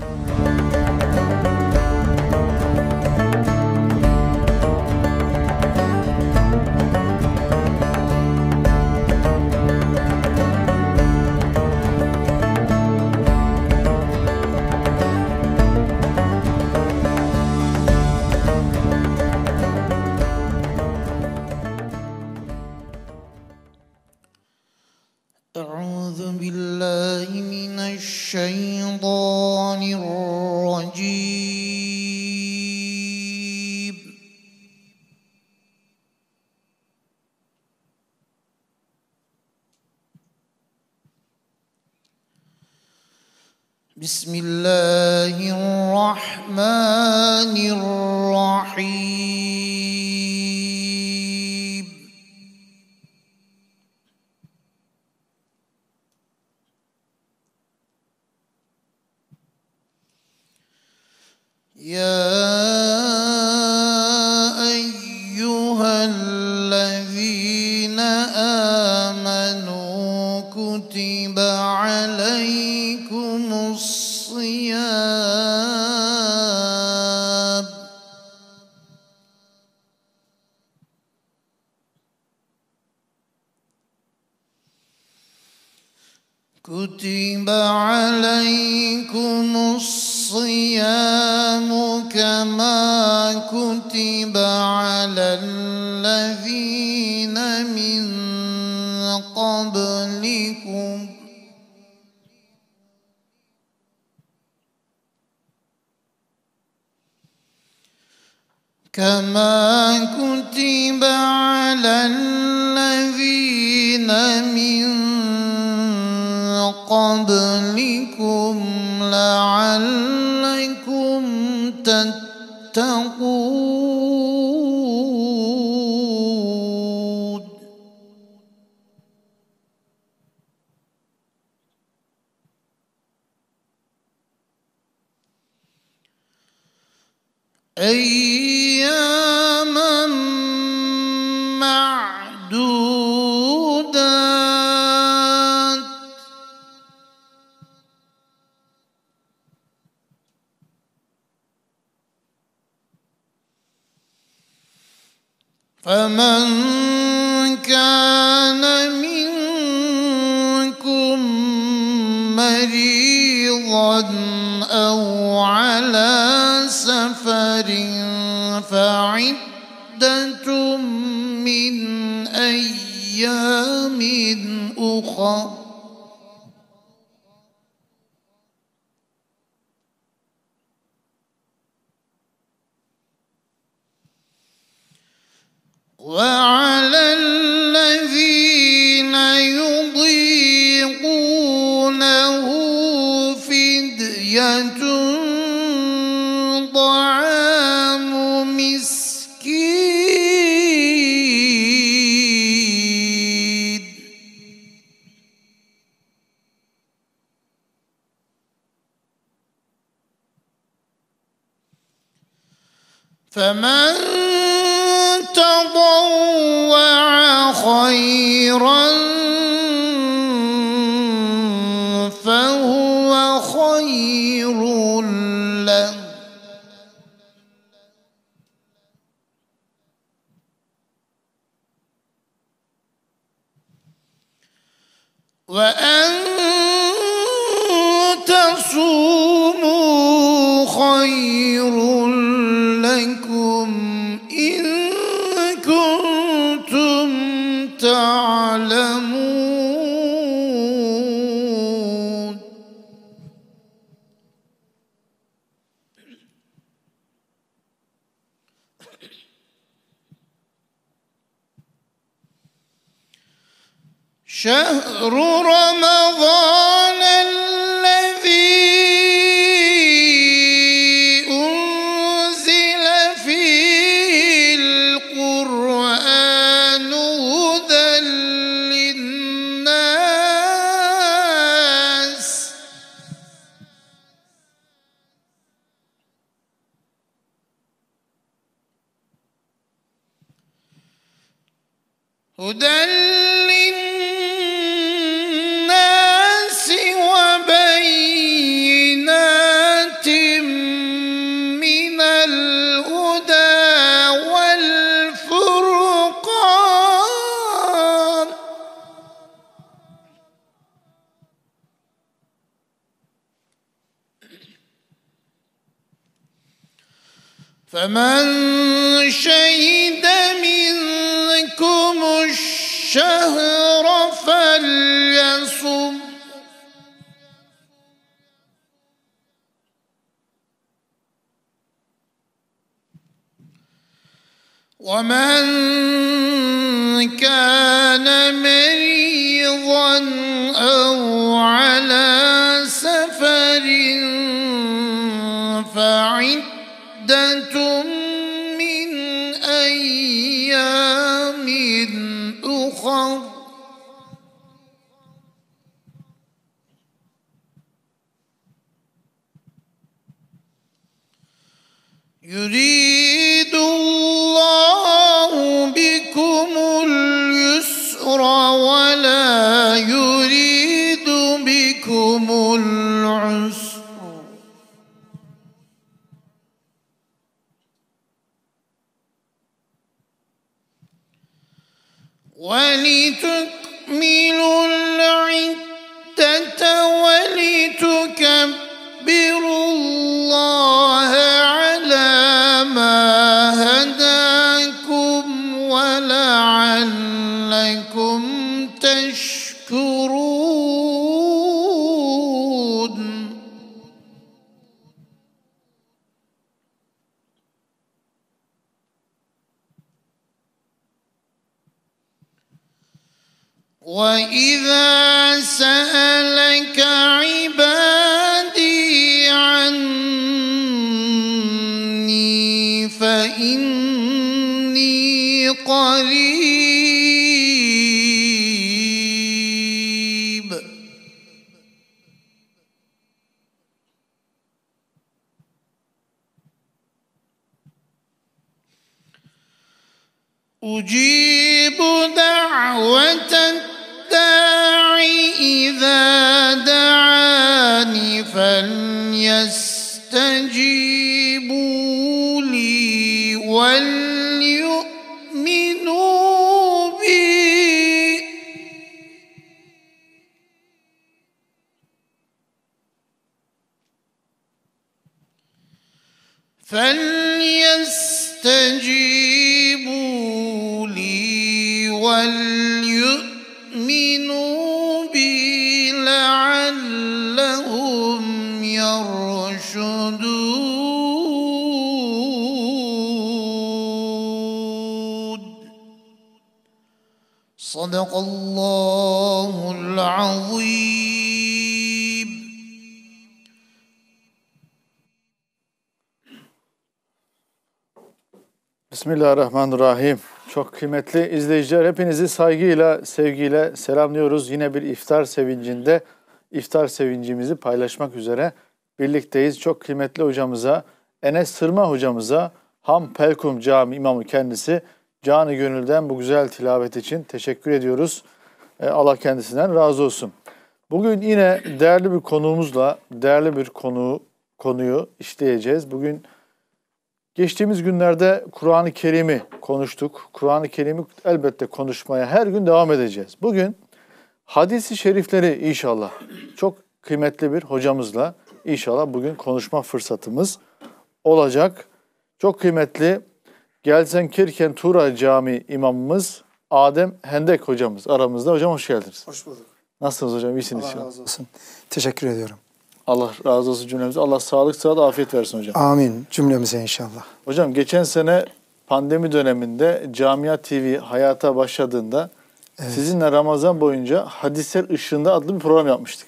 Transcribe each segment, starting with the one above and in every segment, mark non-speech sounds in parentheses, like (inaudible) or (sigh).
Bye. بسم الله الرحمن الرحيم يا ايها الذين امنوا كتب عليكم الصلاة الصياد كتب عليكم الصيام كما كتب على الذين من قبلكم كما كتب على الذين من قبلكم لعلكم تتقون أي فمن وأن تصوموا خير يريد الله بكم اليسر ولا يريد بكم العسر ولتكملوا العدة ولتكبروا الله على ما هدى واذا سالك عبادي عني فاني قريب اجيب دعوة الداعي إذا دعاني فليستجيبوا لي وليؤمنوا بي فليستجيبوا Bismillahirrahmanirrahim. Çok kıymetli izleyiciler hepinizi saygıyla, sevgiyle selamlıyoruz. Yine bir iftar sevincinde iftar sevincimizi paylaşmak üzere birlikteyiz. Çok kıymetli hocamıza, Enes Sırma hocamıza Ham Pelkum Cami imamı kendisi canı gönülden bu güzel tilavet için teşekkür ediyoruz. E, Allah kendisinden razı olsun. Bugün yine değerli bir konuğumuzla değerli bir konu konuyu işleyeceğiz. Bugün Geçtiğimiz günlerde Kur'an-ı Kerim'i konuştuk. Kur'an-ı Kerim'i elbette konuşmaya her gün devam edeceğiz. Bugün hadisi şerifleri inşallah çok kıymetli bir hocamızla inşallah bugün konuşma fırsatımız olacak. Çok kıymetli gelsen Kirken Tura Cami imamımız Adem Hendek hocamız aramızda. Hocam hoş geldiniz. Hoş bulduk. Nasılsınız hocam? İyisiniz. Allah razı olsun. Teşekkür ediyorum. Allah razı olsun cümlemize. Allah sağlık, sıhhat, afiyet versin hocam. Amin. Cümlemize inşallah. Hocam geçen sene pandemi döneminde Camia TV hayata başladığında evet. sizinle Ramazan boyunca Hadisler Işığında adlı bir program yapmıştık.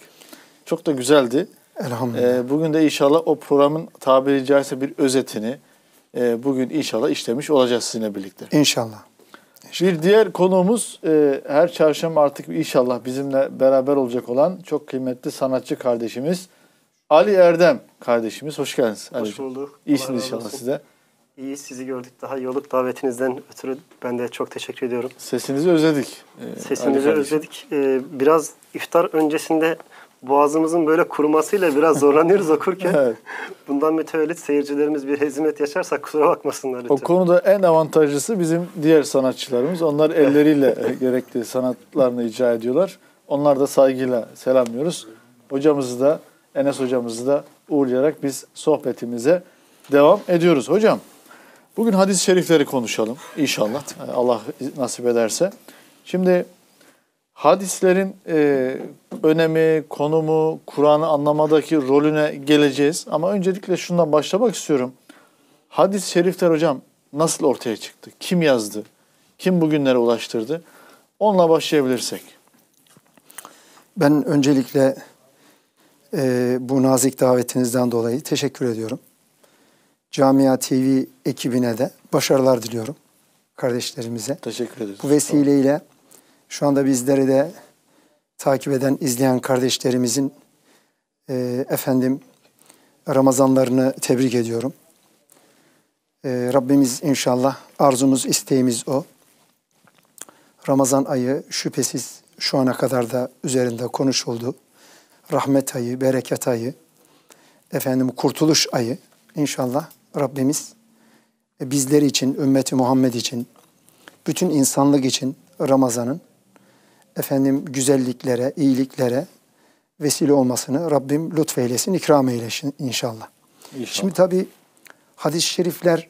Çok da güzeldi. Elhamdülillah. Ee, bugün de inşallah o programın tabiri caizse bir özetini e, bugün inşallah işlemiş olacağız sizinle birlikte. İnşallah. İnşallah. Bir diğer konuğumuz e, her çarşamba artık inşallah bizimle beraber olacak olan çok kıymetli sanatçı kardeşimiz Ali Erdem kardeşimiz. Hoş geldiniz. Hoş Ali'cim. bulduk. İyisiniz Allah inşallah size. İyi sizi gördük. Daha yoluk davetinizden ötürü ben de çok teşekkür ediyorum. Sesinizi özledik. Ee, Sesinizi özledik. Ee, biraz iftar öncesinde boğazımızın böyle kurumasıyla biraz zorlanıyoruz okurken. (laughs) evet. Bundan mütevellit seyircilerimiz bir hezmet yaşarsa kusura bakmasınlar lütfen. O konuda en avantajlısı bizim diğer sanatçılarımız. Onlar elleriyle (laughs) gerekli sanatlarını icra ediyorlar. Onlar da saygıyla selamlıyoruz. Hocamızı da Enes hocamızı da uğurlayarak biz sohbetimize devam ediyoruz. Hocam bugün hadis-i şerifleri konuşalım inşallah ee, Allah nasip ederse. Şimdi hadislerin e, önemi, konumu, Kur'an'ı anlamadaki rolüne geleceğiz. Ama öncelikle şundan başlamak istiyorum. Hadis-i şerifler hocam nasıl ortaya çıktı? Kim yazdı? Kim bugünlere ulaştırdı? Onunla başlayabilirsek. Ben öncelikle e, bu nazik davetinizden dolayı teşekkür ediyorum. Camia TV ekibine de başarılar diliyorum kardeşlerimize. Teşekkür ederiz. Bu vesileyle şu anda bizleri de takip eden, izleyen kardeşlerimizin e, efendim Ramazanlarını tebrik ediyorum. E, Rabbimiz inşallah arzumuz, isteğimiz o. Ramazan ayı şüphesiz şu ana kadar da üzerinde konuşuldu rahmet ayı, bereket ayı, efendim kurtuluş ayı inşallah Rabbimiz e, bizleri için, ümmeti Muhammed için, bütün insanlık için Ramazan'ın efendim güzelliklere, iyiliklere vesile olmasını Rabbim lütfeylesin, ikram eylesin inşallah. inşallah. Şimdi tabi hadis-i şerifler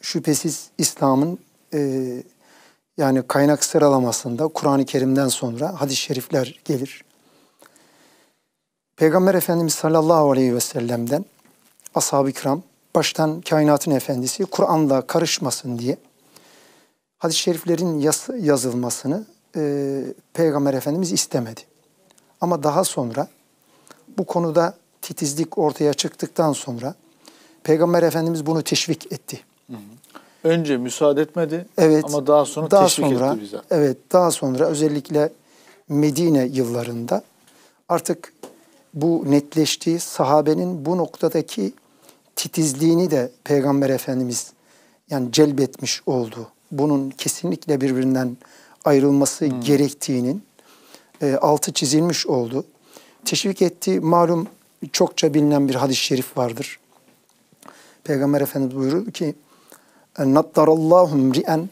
şüphesiz İslam'ın e, yani kaynak sıralamasında Kur'an-ı Kerim'den sonra hadis-i şerifler gelir. Peygamber Efendimiz sallallahu aleyhi ve sellem'den ashab-ı kiram baştan kainatın efendisi Kur'an'la karışmasın diye hadis-i şeriflerin yaz, yazılmasını e, Peygamber Efendimiz istemedi. Ama daha sonra bu konuda titizlik ortaya çıktıktan sonra Peygamber Efendimiz bunu teşvik etti. Önce müsaade etmedi evet, ama daha sonra daha teşvik sonra, etti bize. Evet daha sonra özellikle Medine yıllarında artık bu netleştiği Sahabenin bu noktadaki titizliğini de Peygamber Efendimiz yani celbetmiş oldu. Bunun kesinlikle birbirinden ayrılması hmm. gerektiğinin e, altı çizilmiş oldu. Teşvik ettiği malum çokça bilinen bir hadis-i şerif vardır. Peygamber Efendimiz buyurur ki e, Nattarallahum ri'en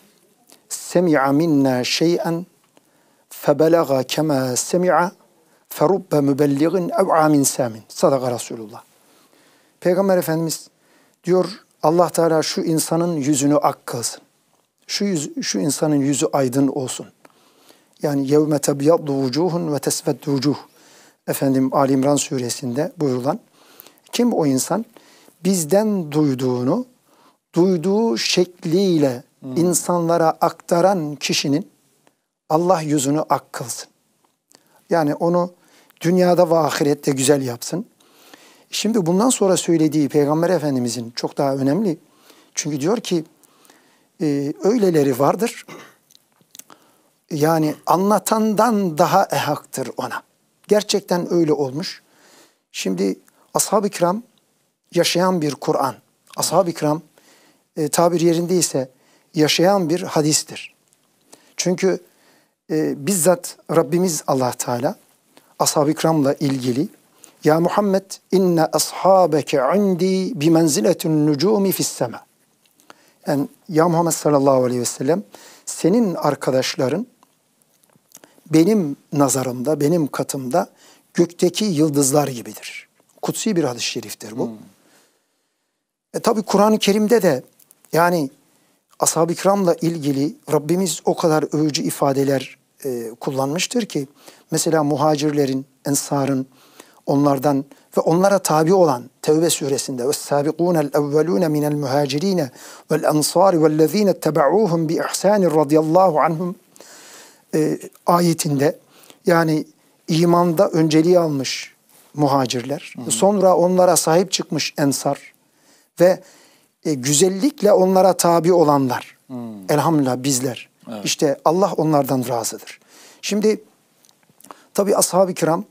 semi'a minna şey'en febelaga kema semi'a ferubbe mübelliğin ev'a min samin. Sadaka Resulullah. Peygamber Efendimiz diyor Allah Teala şu insanın yüzünü ak kılsın. Şu, yüz, şu insanın yüzü aydın olsun. Yani yevme tebyaddu vucuhun ve tesveddu vucuh. Efendim Ali İmran suresinde buyurulan. Kim o insan? Bizden duyduğunu, duyduğu şekliyle hmm. insanlara aktaran kişinin Allah yüzünü ak kılsın. Yani onu dünyada ve ahirette güzel yapsın. Şimdi bundan sonra söylediği Peygamber Efendimizin çok daha önemli. Çünkü diyor ki e, öyleleri vardır. Yani anlatandan daha ehaktır ona. Gerçekten öyle olmuş. Şimdi ashab-ı kiram yaşayan bir Kur'an. Ashab-ı kiram e, tabir yerindeyse yaşayan bir hadistir. Çünkü e, bizzat Rabbimiz Allah Teala ashab-ı kiramla ilgili ya Muhammed inne ashabeke indi bi menziletun nucumi fis sema. Yani ya Muhammed sallallahu aleyhi ve sellem senin arkadaşların benim nazarımda, benim katımda gökteki yıldızlar gibidir. Kutsi bir hadis-i şeriftir bu. Hmm. E tabi Kur'an-ı Kerim'de de yani ashab-ı kiramla ilgili Rabbimiz o kadar övücü ifadeler e, kullanmıştır ki mesela muhacirlerin, ensarın onlardan ve onlara tabi olan Tevbe suresinde ve sabiqunel evvelune minel muhacirine vel ensari vellezine tebauhum bi ihsanin radıyallahu anhum e, ayetinde yani imanda önceliği almış muhacirler. Hı hı. Sonra onlara sahip çıkmış ensar ve e, güzellikle onlara tabi olanlar. Hmm. Elhamdülillah bizler. Evet. İşte Allah onlardan razıdır. Şimdi tabi ashab-ı kiram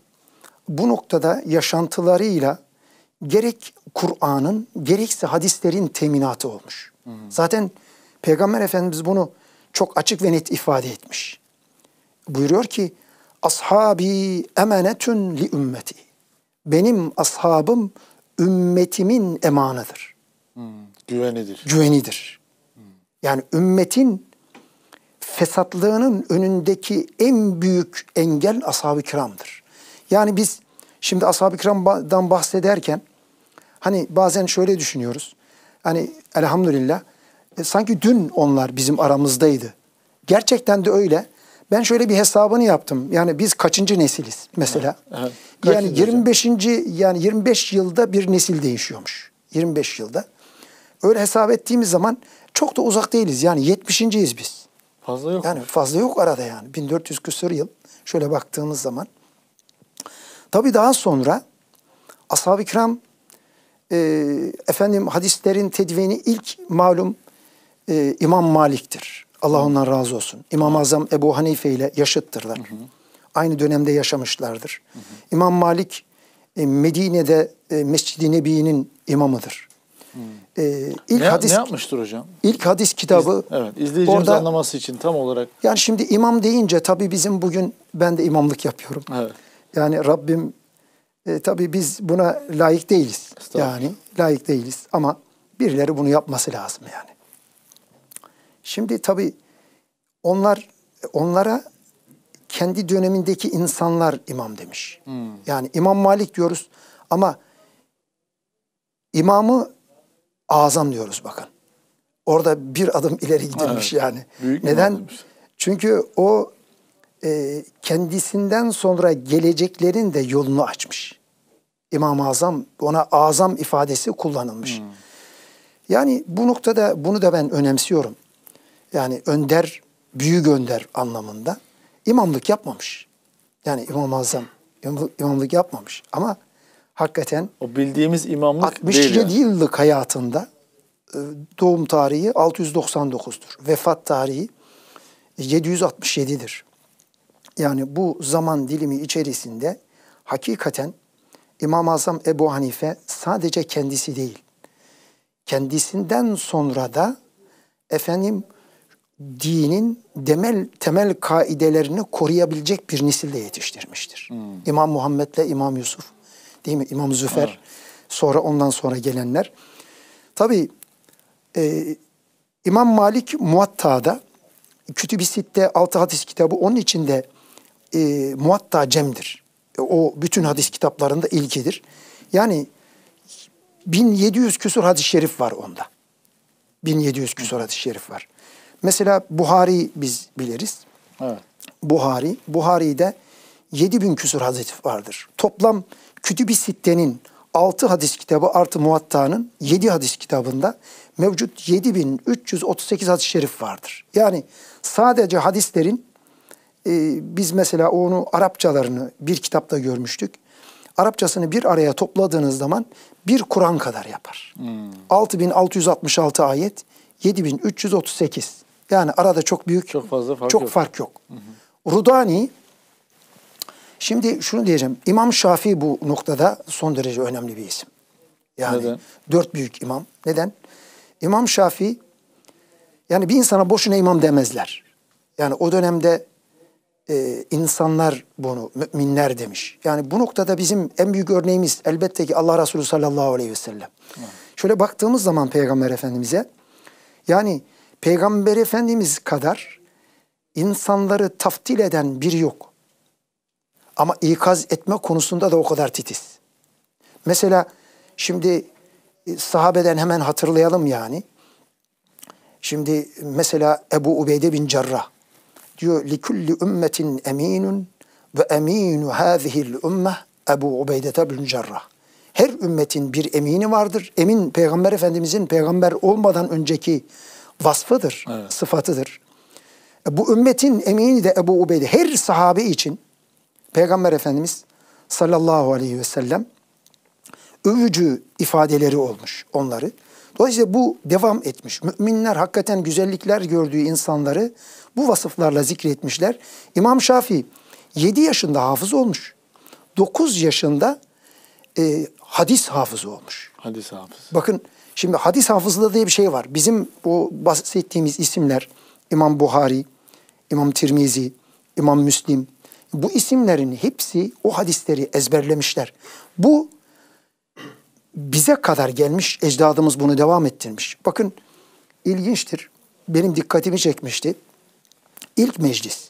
bu noktada yaşantılarıyla gerek Kur'an'ın gerekse hadislerin teminatı olmuş. Hmm. Zaten Peygamber Efendimiz bunu çok açık ve net ifade etmiş. Buyuruyor ki ashabi emanetün li ümmeti. Benim ashabım ümmetimin emanıdır. Hmm güvenidir. Güvenidir. Yani ümmetin fesatlığının önündeki en büyük engel ashab-ı kiramdır. Yani biz şimdi ashab-ı kiramdan bahsederken hani bazen şöyle düşünüyoruz. Hani elhamdülillah e, sanki dün onlar bizim aramızdaydı. Gerçekten de öyle. Ben şöyle bir hesabını yaptım. Yani biz kaçıncı nesiliz mesela? Evet, evet. yani 25. Hocam? yani 25 yılda bir nesil değişiyormuş. 25 yılda. Öyle hesap ettiğimiz zaman çok da uzak değiliz. Yani 70.yiz biz. Fazla yok. Yani fazla yok arada yani. 1400 küsur yıl şöyle baktığımız zaman. tabii daha sonra ashab-ı kiram e, efendim hadislerin tedvini ilk malum e, İmam Malik'tir. Allah ondan razı olsun. İmam-ı Azam Ebu Hanife ile yaşıttırlar. Hı hı. Aynı dönemde yaşamışlardır. Hı hı. İmam Malik e, Medine'de e, Mescid-i Nebi'nin imamıdır. Hmm. ilk ne, hadis, ne yapmıştır hocam? İlk hadis kitabı. İz, evet, izleyicimiz orada, anlaması için tam olarak. Yani şimdi imam deyince tabii bizim bugün ben de imamlık yapıyorum. Evet. Yani Rabbim e, tabii biz buna layık değiliz. Yani layık değiliz ama birileri bunu yapması lazım yani. Şimdi tabii onlar onlara kendi dönemindeki insanlar imam demiş. Hmm. Yani İmam Malik diyoruz ama imamı azam diyoruz bakın. Orada bir adım ileri gidilmiş evet. yani. Büyük Neden? Çünkü o e, kendisinden sonra geleceklerin de yolunu açmış. İmam-ı Azam ona azam ifadesi kullanılmış. Hmm. Yani bu noktada bunu da ben önemsiyorum. Yani önder, büyük önder anlamında imamlık yapmamış. Yani İmam-ı Azam imamlık yapmamış ama hakikaten o bildiğimiz imamlık 67 değil yani. yıllık hayatında e, doğum tarihi 699'dur. Vefat tarihi 767'dir. Yani bu zaman dilimi içerisinde hakikaten İmam-ı Azam Ebu Hanife sadece kendisi değil, kendisinden sonra da efendim dinin demel, temel kaidelerini koruyabilecek bir nesilde yetiştirmiştir. Hmm. İmam Muhammed'le İmam Yusuf değil mi? İmam Züfer. Evet. Sonra ondan sonra gelenler. Tabii e, İmam Malik Muatta'da Kütüb-i Sitte 6 hadis kitabı onun içinde e, Muatta Cem'dir. E, o bütün hadis kitaplarında ilkidir. Yani 1700 küsur hadis-i şerif var onda. 1700 küsur hadis-i şerif var. Mesela Buhari biz biliriz. Evet. Buhari. Buhari'de 7 bin küsur hadis vardır. Toplam Kütüb-i Sitte'nin 6 hadis kitabı artı Muatta'nın 7 hadis kitabında mevcut 7338 hadis-i şerif vardır. Yani sadece hadislerin e, biz mesela onu Arapçalarını bir kitapta görmüştük. Arapçasını bir araya topladığınız zaman bir Kur'an kadar yapar. Hmm. 6666 ayet, 7338. Yani arada çok büyük çok fazla fark çok yok. Fark yok. Hı hı. Rudani Şimdi şunu diyeceğim. İmam Şafii bu noktada son derece önemli bir isim. Yani Neden? dört büyük imam. Neden? İmam Şafii yani bir insana boşuna imam demezler. Yani o dönemde e, insanlar bunu müminler demiş. Yani bu noktada bizim en büyük örneğimiz elbette ki Allah Resulü sallallahu aleyhi ve sellem. Hı. Şöyle baktığımız zaman Peygamber Efendimiz'e yani Peygamber Efendimiz kadar insanları taftil eden biri yok. Ama ikaz etme konusunda da o kadar titiz. Mesela şimdi e, sahabeden hemen hatırlayalım yani. Şimdi mesela Ebu Ubeyde bin Cerrah diyor likulli ümmetin eminun ve eminu hazihil ümmeh Ebu Ubeyde bin Cerrah. Her ümmetin bir emini vardır. Emin Peygamber Efendimizin peygamber olmadan önceki vasfıdır, evet. sıfatıdır. E, bu ümmetin emini de Ebu Ubeyde her sahabe için Peygamber Efendimiz sallallahu aleyhi ve sellem övücü ifadeleri olmuş onları. Dolayısıyla bu devam etmiş. Müminler hakikaten güzellikler gördüğü insanları bu vasıflarla zikretmişler. İmam Şafii 7 yaşında hafız olmuş. 9 yaşında e, hadis hafızı olmuş. Hadis hafızı. Bakın şimdi hadis hafızlığı diye bir şey var. Bizim bu bahsettiğimiz isimler İmam Buhari, İmam Tirmizi, İmam Müslim, bu isimlerin hepsi o hadisleri ezberlemişler. Bu bize kadar gelmiş, ecdadımız bunu devam ettirmiş. Bakın ilginçtir, benim dikkatimi çekmişti. İlk meclis,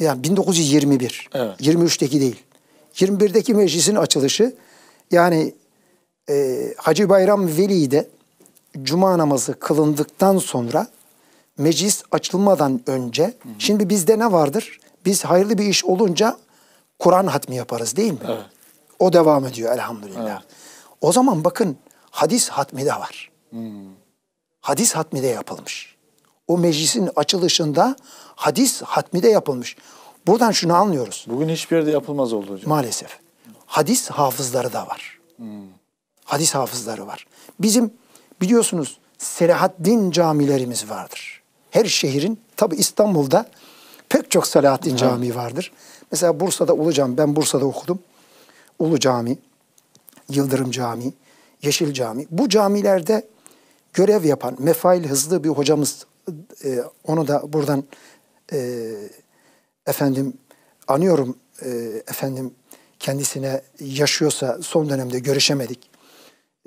yani 1921, evet. 23'teki değil. 21'deki meclisin açılışı, yani e, Hacı Bayram Veli'de cuma namazı kılındıktan sonra meclis açılmadan önce, hı hı. şimdi bizde ne vardır? Biz hayırlı bir iş olunca Kur'an hatmi yaparız değil mi? Evet. O devam ediyor elhamdülillah. Evet. O zaman bakın hadis hatmi de var. Hmm. Hadis hatmi de yapılmış. O meclisin açılışında hadis hatmi de yapılmış. Buradan şunu anlıyoruz. Bugün hiçbir yerde yapılmaz oldu hocam. Maalesef. Hadis hafızları da var. Hmm. Hadis hafızları var. Bizim biliyorsunuz Selahaddin camilerimiz vardır. Her şehrin, tabi İstanbul'da pek çok Selahattin Hı. Camii vardır. Mesela Bursa'da Ulu Cami, ben Bursa'da okudum. Ulu Cami, Yıldırım Camii, Yeşil Cami. Bu camilerde görev yapan mefail hızlı bir hocamız, e, onu da buradan e, efendim anıyorum e, efendim kendisine yaşıyorsa son dönemde görüşemedik.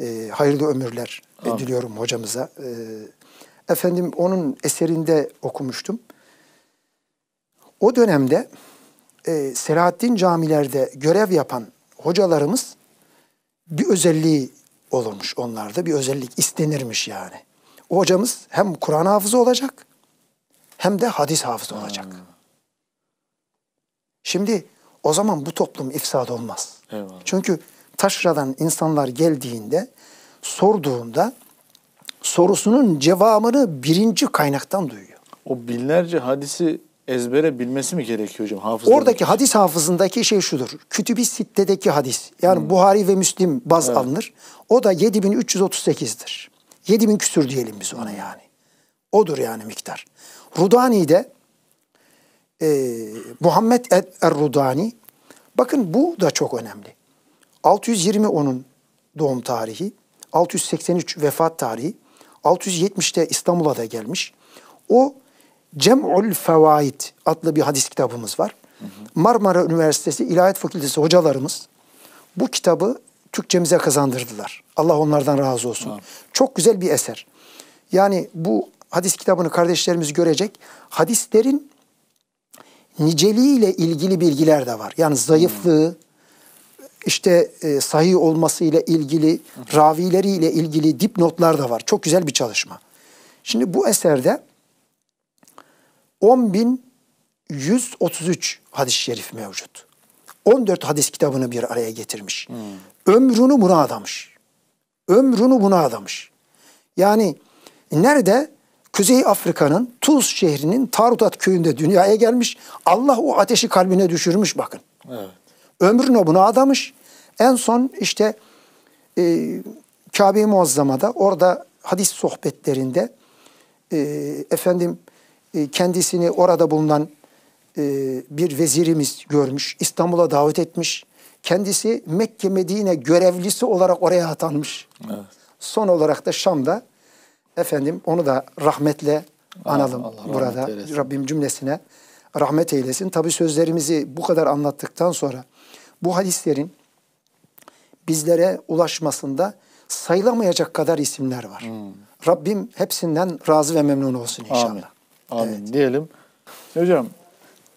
E, hayırlı ömürler Amin. diliyorum hocamıza. E, efendim onun eserinde okumuştum. O dönemde e, Selahattin camilerde görev yapan hocalarımız bir özelliği olurmuş onlarda. Bir özellik istenirmiş yani. O hocamız hem Kur'an hafızı olacak hem de hadis hafızı olacak. Şimdi o zaman bu toplum ifsad olmaz. Eyvallah. Çünkü taşradan insanlar geldiğinde sorduğunda sorusunun cevabını birinci kaynaktan duyuyor. O binlerce hadisi ezbere bilmesi mi gerekiyor hocam? Hafızda Oradaki mi? hadis hafızındaki şey şudur. Kütüb-i Sitte'deki hadis. Yani hmm. Buhari ve Müslim baz evet. alınır. O da 7338'dir. 7000 küsür diyelim biz ona yani. Odur yani miktar. Rudani'de e, Muhammed Er-Rudani bakın bu da çok önemli. 620 onun doğum tarihi, 683 vefat tarihi, 670'te İstanbul'a da gelmiş. O Cem'ul Fevaid adlı bir hadis kitabımız var. Marmara Üniversitesi İlahiyat Fakültesi hocalarımız bu kitabı Türkçemize kazandırdılar. Allah onlardan razı olsun. Hı. Çok güzel bir eser. Yani bu hadis kitabını kardeşlerimiz görecek. Hadislerin niceliğiyle ilgili bilgiler de var. Yani zayıflığı, işte e, sahih olması ile ilgili, ile ilgili dipnotlar da var. Çok güzel bir çalışma. Şimdi bu eserde 10133 hadis-i şerif mevcut. 14 hadis kitabını bir araya getirmiş. Hmm. Ömrünü buna adamış. Ömrünü buna adamış. Yani nerede? Kuzey Afrika'nın Tuz şehrinin Tarutat köyünde dünyaya gelmiş. Allah o ateşi kalbine düşürmüş bakın. Evet. Ömrünü buna adamış. En son işte e, Kabe-i Muazzama'da orada hadis sohbetlerinde e, efendim e, kendisini orada bulunan e, bir vezirimiz görmüş. İstanbul'a davet etmiş. Kendisi Mekke Medine görevlisi olarak oraya atanmış. Evet. Son olarak da Şam'da efendim onu da rahmetle analım Allah, Allah burada. Rahmet Rabbim cümlesine rahmet eylesin. Tabi sözlerimizi bu kadar anlattıktan sonra bu hadislerin bizlere ulaşmasında sayılamayacak kadar isimler var. Hmm. Rabbim hepsinden razı ve memnun olsun inşallah. Amin. Amin evet. diyelim. Hocam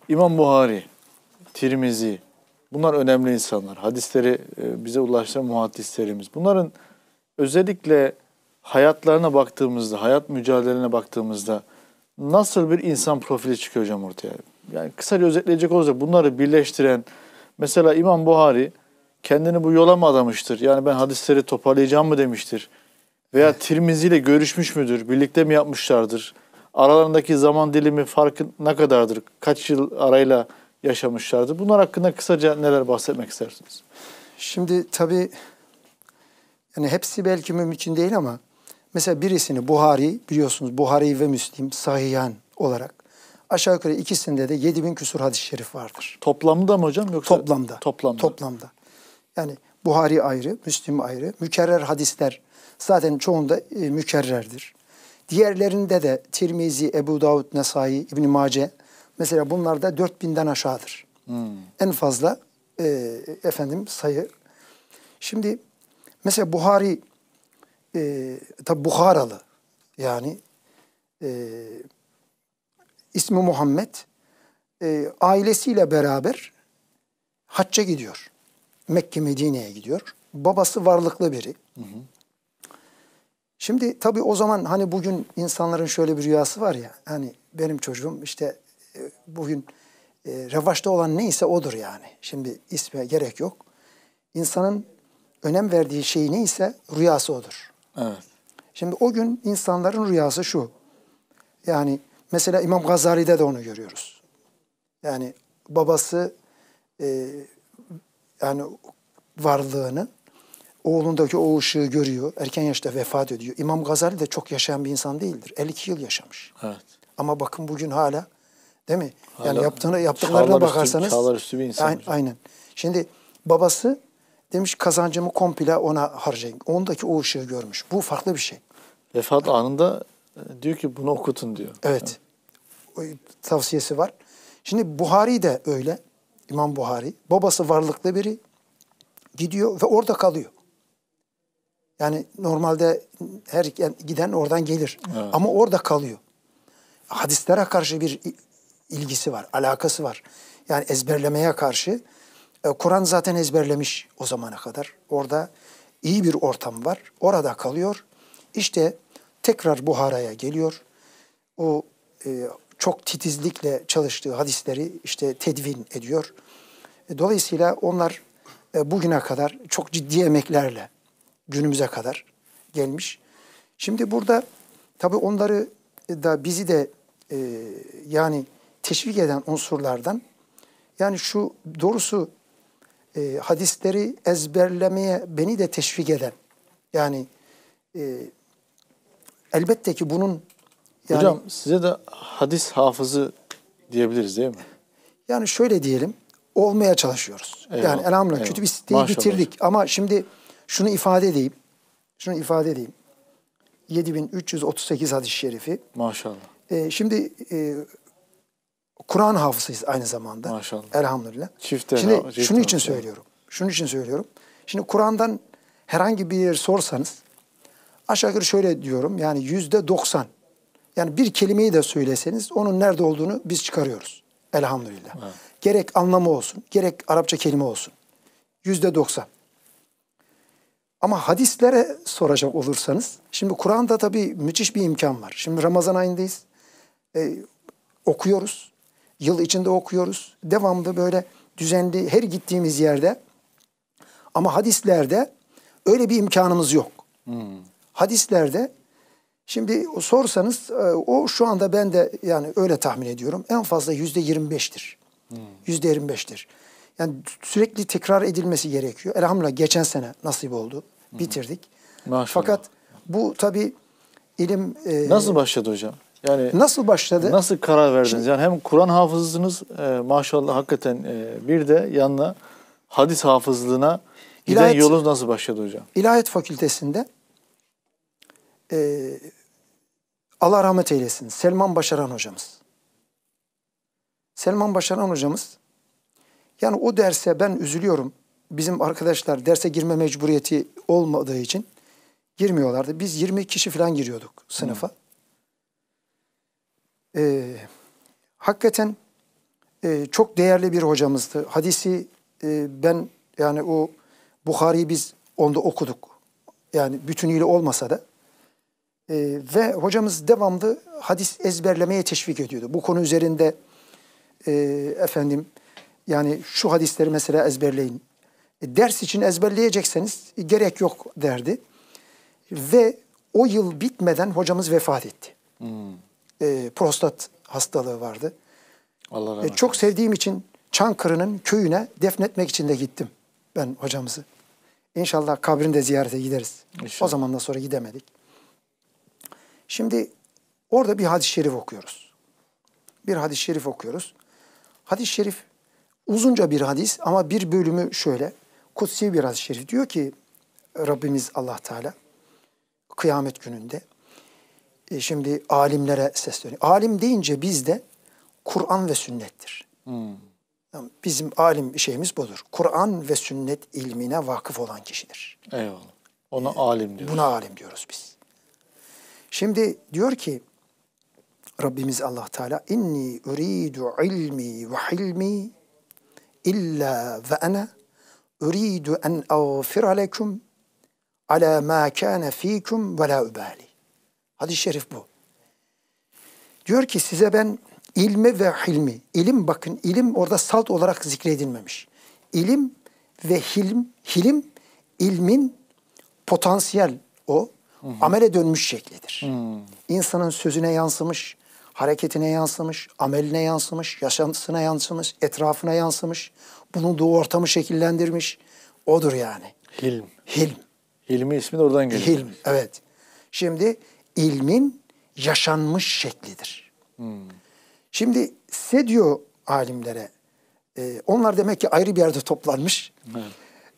İmam Buhari, Tirmizi bunlar önemli insanlar. Hadisleri e, bize ulaşan muhaddislerimiz. Bunların özellikle hayatlarına baktığımızda, hayat mücadelelerine baktığımızda nasıl bir insan profili çıkıyor hocam ortaya? Yani kısaca özetleyecek olursak bunları birleştiren mesela İmam Buhari kendini bu yola mı adamıştır? Yani ben hadisleri toparlayacağım mı demiştir? Veya evet. Tirmizi ile görüşmüş müdür? Birlikte mi yapmışlardır? aralarındaki zaman dilimi farkı ne kadardır? Kaç yıl arayla yaşamışlardı? Bunlar hakkında kısaca neler bahsetmek istersiniz? Şimdi tabii yani hepsi belki mümkün değil ama mesela birisini Buhari biliyorsunuz Buhari ve Müslim sahihan olarak aşağı yukarı ikisinde de 7000 küsur hadis-i şerif vardır. Toplamda mı hocam yoksa? Toplamda. Toplamda. Toplamda. Yani Buhari ayrı, Müslim ayrı. Mükerrer hadisler zaten çoğunda e, mükerrerdir. Diğerlerinde de Tirmizi, Ebu Davud, Nesai, İbn Mace mesela bunlar bunlarda 4000'den aşağıdır. Hmm. En fazla e, efendim sayı. Şimdi mesela Buhari e, tabi Buharalı yani e, ismi Muhammed e, ailesiyle beraber hacca gidiyor. Mekke Medine'ye gidiyor. Babası varlıklı biri. Hı hı. Şimdi tabii o zaman hani bugün insanların şöyle bir rüyası var ya. Hani benim çocuğum işte e, bugün e, revaçta olan neyse odur yani. Şimdi isme gerek yok. İnsanın önem verdiği şey neyse rüyası odur. Evet. Şimdi o gün insanların rüyası şu. Yani mesela İmam Gazali'de de onu görüyoruz. Yani babası e, yani varlığını Oğlundaki o ışığı görüyor. Erken yaşta vefat ediyor. İmam Gazali de çok yaşayan bir insan değildir. 52 yıl yaşamış. Evet. Ama bakın bugün hala değil mi? Hala, yani yaptığını yaptıklarına çağlar bakarsanız üstü, çağlar üstü bir insan. Aynen, aynen. Şimdi babası demiş kazancımı komple ona harcayın. Ondaki o ışığı görmüş. Bu farklı bir şey. Vefat yani. anında e, diyor ki bunu okutun diyor. Evet. Yani. Tavsiyesi var. Şimdi Buhari de öyle. İmam Buhari. Babası varlıklı biri gidiyor ve orada kalıyor. Yani normalde her giden oradan gelir. Evet. Ama orada kalıyor. Hadislere karşı bir ilgisi var, alakası var. Yani ezberlemeye karşı. E, Kur'an zaten ezberlemiş o zamana kadar. Orada iyi bir ortam var. Orada kalıyor. İşte tekrar Buhara'ya geliyor. O e, çok titizlikle çalıştığı hadisleri işte tedvin ediyor. E, dolayısıyla onlar bugüne kadar çok ciddi emeklerle günümüze kadar gelmiş. Şimdi burada tabii onları da bizi de e, yani teşvik eden unsurlardan yani şu doğrusu e, hadisleri ezberlemeye beni de teşvik eden yani e, elbette ki bunun yani, Hocam size de hadis hafızı diyebiliriz değil mi? Yani şöyle diyelim olmaya çalışıyoruz. Eyvallah, yani elhamdülillah eyvallah. kütüb bitirdik ama şimdi şunu ifade edeyim. Şunu ifade edeyim. 7338 hadis-i şerifi. Maşallah. E, şimdi e, Kur'an hafızıyız aynı zamanda. Maşallah. Elhamdülillah. Çifte. Şimdi ha, çifte şunu için maşallah. söylüyorum. şunu için söylüyorum. Şimdi Kur'an'dan herhangi bir yer sorsanız aşağı yukarı şöyle diyorum. Yani yüzde doksan. Yani bir kelimeyi de söyleseniz onun nerede olduğunu biz çıkarıyoruz. Elhamdülillah. Evet. Gerek anlamı olsun, gerek Arapça kelime olsun. Yüzde doksan. Ama hadislere soracak olursanız, şimdi Kur'an'da tabii müthiş bir imkan var. Şimdi Ramazan ayındayız, ee, okuyoruz, yıl içinde okuyoruz. Devamlı böyle düzenli her gittiğimiz yerde. Ama hadislerde öyle bir imkanımız yok. Hmm. Hadislerde şimdi sorsanız e, o şu anda ben de yani öyle tahmin ediyorum en fazla yüzde yirmi beştir. Hmm. Yüzde yirmi beştir. Yani sürekli tekrar edilmesi gerekiyor. Elhamdülillah geçen sene nasip oldu. Bitirdik. Maşallah. Fakat bu tabii ilim... E, Nasıl başladı hocam? Yani nasıl başladı? Nasıl karar verdiniz? Şimdi, yani hem Kur'an hafızısınız e, maşallah hakikaten e, bir de yanına hadis hafızlığına giden ilahiyat, yolunuz nasıl başladı hocam? İlahiyat fakültesinde e, Allah rahmet eylesin Selman Başaran hocamız. Selman Başaran hocamız yani o derse ben üzülüyorum. Bizim arkadaşlar derse girme mecburiyeti olmadığı için girmiyorlardı. Biz 20 kişi falan giriyorduk sınıfa. Hmm. Ee, hakikaten e, çok değerli bir hocamızdı. Hadisi e, ben yani o Bukhari'yi biz onda okuduk. Yani bütünüyle olmasa da. E, ve hocamız devamlı hadis ezberlemeye teşvik ediyordu. Bu konu üzerinde e, efendim yani şu hadisleri mesela ezberleyin. E, ders için ezberleyecekseniz e, gerek yok derdi. Ve o yıl bitmeden hocamız vefat etti. Hmm. E, prostat hastalığı vardı. Allah razı e, çok sevdiğim için Çankırı'nın köyüne defnetmek için de gittim ben hocamızı. İnşallah kabrinde ziyarete gideriz. İnşallah. O zamandan sonra gidemedik. Şimdi orada bir hadis-i şerif okuyoruz. Bir hadis-i şerif okuyoruz. Hadis-i şerif Uzunca bir hadis ama bir bölümü şöyle. Kutsi bir hadis-i şerif diyor ki Rabbimiz Allah Teala kıyamet gününde e şimdi alimlere sesleniyor. Alim deyince bizde Kur'an ve sünnettir. Hmm. bizim alim şeyimiz budur. Kur'an ve sünnet ilmine vakıf olan kişidir. Eyvallah. Ona ee, alim diyoruz. Buna alim diyoruz biz. Şimdi diyor ki Rabbimiz Allah Teala inni uridu ilmi ve hilmi illa ve ana uridu en ağfir lekum ala ma kana fikum ve la ubali. Hadis-i şerif bu. Diyor ki size ben ilmi ve hilmi. İlim bakın ilim orada salt olarak zikredilmemiş. İlim ve hilm, hilim ilmin potansiyel o Hı-hı. amele dönmüş şeklidir. hı İnsanın sözüne yansımış, hareketine yansımış, ameline yansımış, yaşantısına yansımış, etrafına yansımış. Bulunduğu ortamı şekillendirmiş. Odur yani. Hilm. Hilm. Hilmi ismi de oradan geliyor. Hilm, evet. Şimdi ilmin yaşanmış şeklidir. Hmm. Şimdi se diyor alimlere, e, onlar demek ki ayrı bir yerde toplanmış. Evet.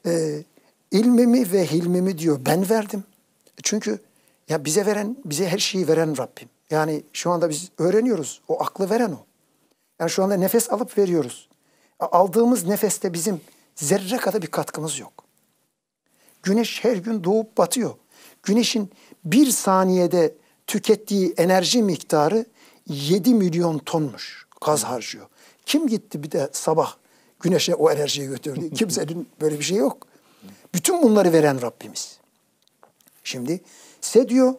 E, ilmimi ve hilmimi diyor ben verdim. Çünkü ya bize veren, bize her şeyi veren Rabbim. Yani şu anda biz öğreniyoruz. O aklı veren o. Yani şu anda nefes alıp veriyoruz. Aldığımız nefeste bizim zerre kadar bir katkımız yok. Güneş her gün doğup batıyor. Güneşin bir saniyede tükettiği enerji miktarı 7 milyon tonmuş. Gaz harcıyor. Kim gitti bir de sabah güneşe o enerjiyi götürdü? (laughs) Kimsenin böyle bir şey yok. Bütün bunları veren Rabbimiz. Şimdi size diyor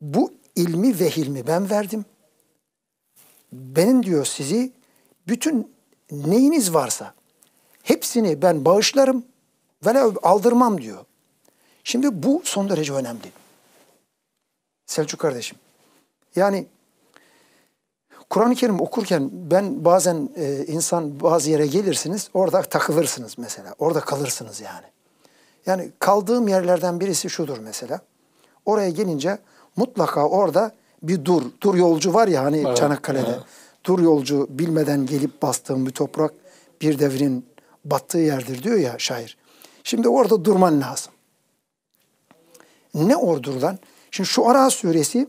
bu ilmi ve hilmi ben verdim. Benim diyor sizi bütün neyiniz varsa hepsini ben bağışlarım ve aldırmam diyor. Şimdi bu son derece önemli. Selçuk kardeşim. Yani Kur'an-ı Kerim okurken ben bazen e, insan bazı yere gelirsiniz orada takılırsınız mesela. Orada kalırsınız yani. Yani kaldığım yerlerden birisi şudur mesela. Oraya gelince mutlaka orada bir dur. Tur yolcu var ya hani evet, Çanakkale'de. Evet. Tur yolcu bilmeden gelip bastığım bir toprak bir devrin battığı yerdir diyor ya şair. Şimdi orada durman lazım. Ne ordur lan? Şimdi şu Ara suresi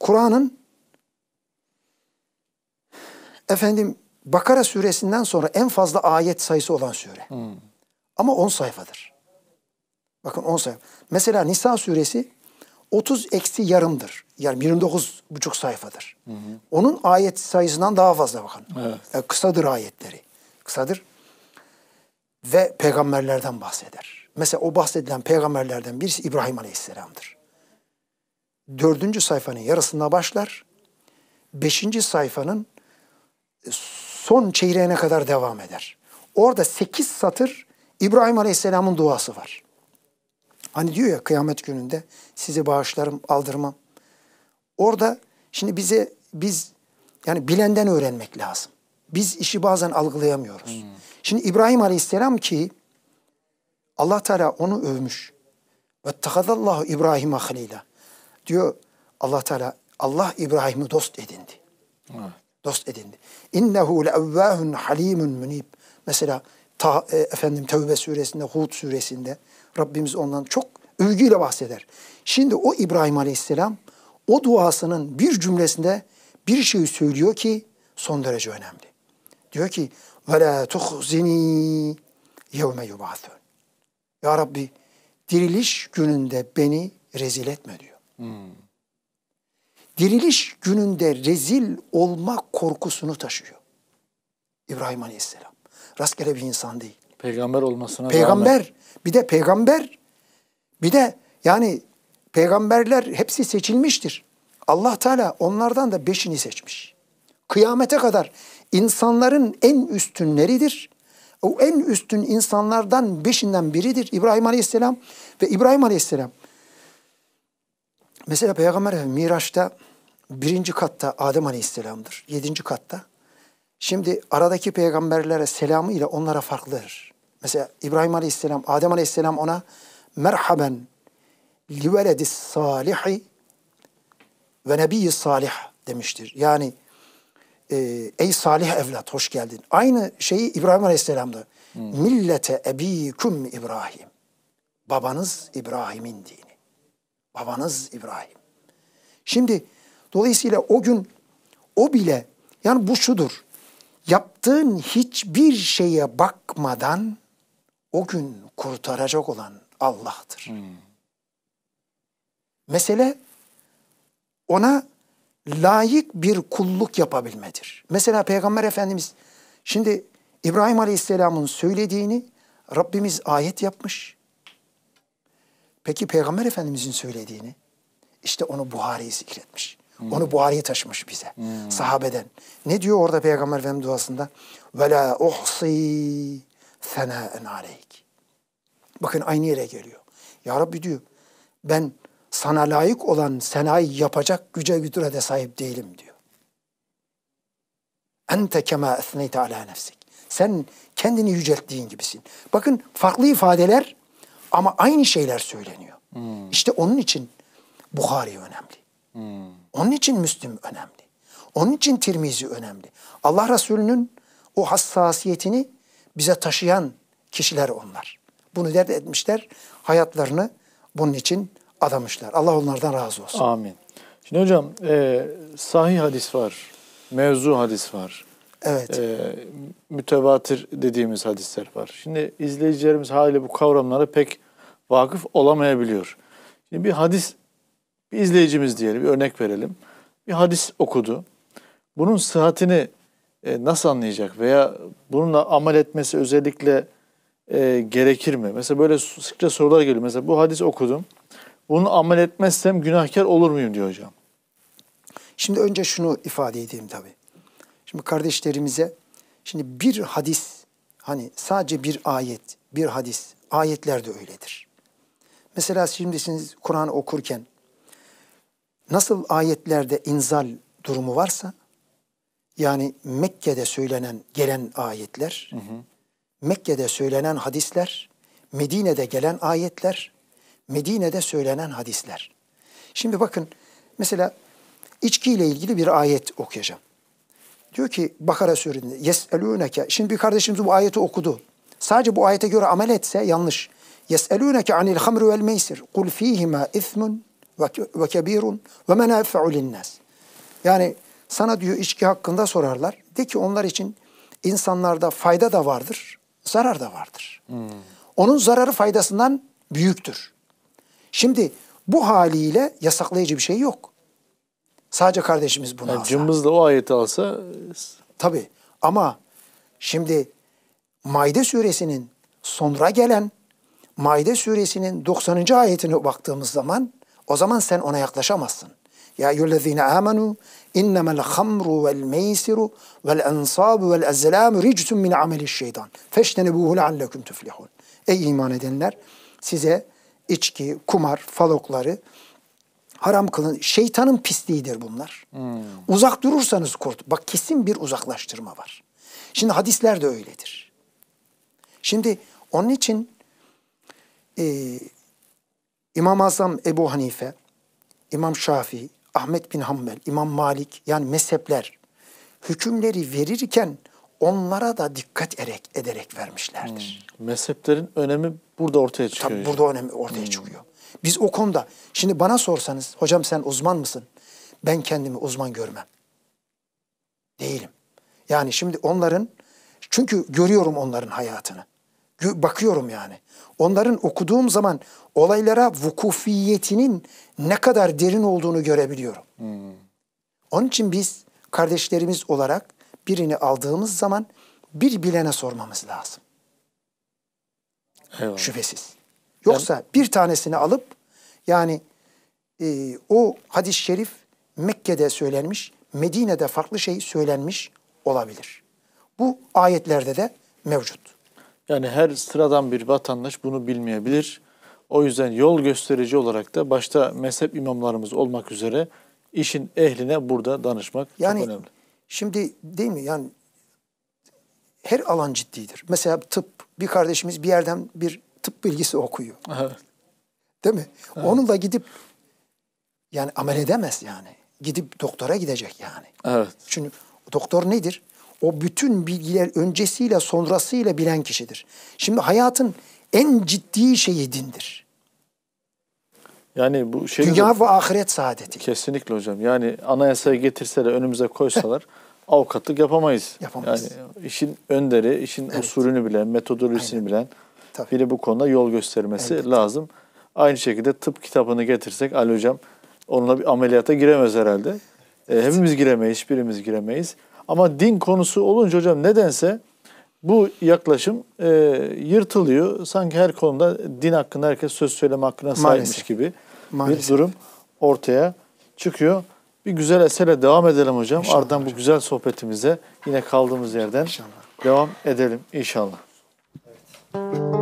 Kur'an'ın efendim Bakara suresinden sonra en fazla ayet sayısı olan sure. Hmm. Ama 10 sayfadır. Bakın 10 sayfa. Mesela Nisa suresi 30 eksi yarımdır. Yani 29 buçuk sayfadır. Hı hı. Onun ayet sayısından daha fazla bakın. Evet. Yani e, kısadır ayetleri. Kısadır. Ve peygamberlerden bahseder. Mesela o bahsedilen peygamberlerden birisi İbrahim Aleyhisselam'dır. Dördüncü sayfanın yarısına başlar. Beşinci sayfanın e, son çeyreğine kadar devam eder. Orada sekiz satır İbrahim Aleyhisselam'ın duası var. Hani diyor ya kıyamet gününde sizi bağışlarım, aldırmam. Orada şimdi bize biz yani bilenden öğrenmek lazım. Biz işi bazen algılayamıyoruz. Hmm. Şimdi İbrahim Aleyhisselam ki Allah Teala onu övmüş. Ve takadallahu İbrahim halila. Diyor Allah Teala Allah İbrahim'i dost edindi. Hmm. Dost edindi. İnnehu le'evvâhun halimun münib. Mesela Ta, e, efendim Tevbe suresinde, Hud suresinde Rabbimiz ondan çok övgüyle bahseder. Şimdi o İbrahim Aleyhisselam o duasının bir cümlesinde bir şey söylüyor ki son derece önemli. Diyor ki وَلَا تُخْزِنِي يَوْمَ يُبَعْثُونَ Ya Rabbi diriliş gününde beni rezil etme diyor. Hmm. Diriliş gününde rezil olma korkusunu taşıyor İbrahim Aleyhisselam rastgele bir insan değil. Peygamber olmasına Peygamber. Rağmen. Bir de peygamber. Bir de yani peygamberler hepsi seçilmiştir. Allah Teala onlardan da beşini seçmiş. Kıyamete kadar insanların en üstünleridir. O en üstün insanlardan beşinden biridir İbrahim Aleyhisselam ve İbrahim Aleyhisselam. Mesela Peygamber Miraç'ta birinci katta Adem Aleyhisselam'dır. Yedinci katta Şimdi aradaki peygamberlere selamı ile onlara farklıdır. Mesela İbrahim Aleyhisselam, Adem Aleyhisselam ona merhaben liveledis salihi ve nebiyyi salih demiştir. Yani e, ey salih evlat hoş geldin. Aynı şeyi İbrahim Aleyhisselam'da. Hmm. Millete ebiküm İbrahim. Babanız İbrahim'in dini. Babanız İbrahim. Şimdi dolayısıyla o gün o bile yani bu şudur yaptığın hiçbir şeye bakmadan o gün kurtaracak olan Allah'tır. Hmm. Mesele ona layık bir kulluk yapabilmedir. Mesela Peygamber Efendimiz şimdi İbrahim Aleyhisselam'ın söylediğini Rabbimiz ayet yapmış. Peki Peygamber Efendimizin söylediğini işte onu Buhari zikretmiş. Hmm. Onu Buhari'ye taşımış bize. Hmm. Sahabeden. Ne diyor orada Peygamber Efendimiz duasında? Ve la uhsi senaen aleyk. Bakın aynı yere geliyor. Ya Rabbi diyor ben sana layık olan senayı yapacak güce güdüre de sahip değilim diyor. Ente kema esneyte ala nefsik. Sen kendini yücelttiğin gibisin. Bakın farklı ifadeler ama aynı şeyler söyleniyor. Hmm. İşte onun için Bukhari önemli. Hmm. Onun için Müslüm önemli. Onun için Tirmizi önemli. Allah Resulü'nün o hassasiyetini bize taşıyan kişiler onlar. Bunu dert etmişler, hayatlarını bunun için adamışlar. Allah onlardan razı olsun. Amin. Şimdi hocam e, sahih hadis var, mevzu hadis var. Evet. E, mütevatir dediğimiz hadisler var. Şimdi izleyicilerimiz hali bu kavramlara pek vakıf olamayabiliyor. Şimdi bir hadis bir izleyicimiz diyelim, bir örnek verelim. Bir hadis okudu. Bunun sıhhatini e, nasıl anlayacak veya bununla amel etmesi özellikle e, gerekir mi? Mesela böyle sıkça sorular geliyor. Mesela bu hadis okudum. Bunu amel etmezsem günahkar olur muyum diyor hocam. Şimdi önce şunu ifade edeyim tabii. Şimdi kardeşlerimize şimdi bir hadis hani sadece bir ayet, bir hadis. Ayetler de öyledir. Mesela şimdi siz Kur'an okurken Nasıl ayetlerde inzal durumu varsa yani Mekke'de söylenen gelen ayetler, hı hı. Mekke'de söylenen hadisler, Medine'de gelen ayetler, Medine'de söylenen hadisler. Şimdi bakın mesela içkiyle ilgili bir ayet okuyacağım. Diyor ki Bakara suresinde yeselûneke. Şimdi bir kardeşimiz bu ayeti okudu. Sadece bu ayete göre amel etse yanlış. Yeselûneke anil hamru vel meysir. Kul fîhima ismun ve kebirun ve menafe'u linnas. Yani sana diyor içki hakkında sorarlar. De ki onlar için insanlarda fayda da vardır, zarar da vardır. Hmm. Onun zararı faydasından büyüktür. Şimdi bu haliyle yasaklayıcı bir şey yok. Sadece kardeşimiz bunu yani alsa. Cımbız da o ayeti alsa. Tabi ama şimdi Maide suresinin sonra gelen Maide suresinin 90. ayetine baktığımız zaman o zaman sen ona yaklaşamazsın. Ya eyyühellezine amenu innemel hamru vel meysiru vel ensabu vel ezlamu rictun min ameli şeytan. Feştenebuhu leallekum tuflihun. Ey iman edenler size içki, kumar, falokları haram kılın. Şeytanın pisliğidir bunlar. Hmm. Uzak durursanız kurt. Bak kesin bir uzaklaştırma var. Şimdi hadisler de öyledir. Şimdi onun için e, İmam Azam Ebu Hanife, İmam Şafii, Ahmet bin Hanbel, İmam Malik yani mezhepler hükümleri verirken onlara da dikkat ederek, ederek vermişlerdir. Hmm. Mezheplerin önemi burada ortaya çıkıyor. Tabii burada önemi ortaya hmm. çıkıyor. Biz o konuda şimdi bana sorsanız hocam sen uzman mısın? Ben kendimi uzman görmem. Değilim. Yani şimdi onların çünkü görüyorum onların hayatını bakıyorum yani. Onların okuduğum zaman olaylara vukufiyetinin ne kadar derin olduğunu görebiliyorum. Hmm. Onun için biz kardeşlerimiz olarak birini aldığımız zaman bir bilene sormamız lazım. Eyvallah. Şüphesiz. Yoksa ben... bir tanesini alıp yani e, o hadis-i şerif Mekke'de söylenmiş, Medine'de farklı şey söylenmiş olabilir. Bu ayetlerde de mevcut. Yani her sıradan bir vatandaş bunu bilmeyebilir. O yüzden yol gösterici olarak da başta mezhep imamlarımız olmak üzere işin ehline burada danışmak yani, çok önemli. Şimdi değil mi yani her alan ciddidir. Mesela tıp bir kardeşimiz bir yerden bir tıp bilgisi okuyor. Evet. Değil mi? Evet. Onunla gidip yani amel edemez yani. Gidip doktora gidecek yani. Evet. Çünkü doktor nedir? o bütün bilgiler öncesiyle sonrasıyla bilen kişidir. Şimdi hayatın en ciddi şeyi dindir. Yani bu şey Dünya ve ahiret saadeti. Kesinlikle hocam. Yani anayasayı getirseler önümüze koysalar (laughs) avukatlık yapamayız. Yapamayız. Yani işin önderi, işin evet. usulünü bilen, metodolojisini Aynen. bilen Tabii. biri bu konuda yol göstermesi Elbette. lazım. Aynı şekilde tıp kitabını getirsek Ali hocam onunla bir ameliyata giremez herhalde. Evet. E, hepimiz giremeyiz, hiçbirimiz giremeyiz. Ama din konusu olunca hocam nedense bu yaklaşım e, yırtılıyor. Sanki her konuda din hakkında herkes söz söyleme hakkına sahipmiş gibi Maalesef. bir durum ortaya çıkıyor. Bir güzel eserle devam edelim hocam. İnşallah Ardından hocam. bu güzel sohbetimize yine kaldığımız yerden inşallah. devam edelim inşallah. Evet.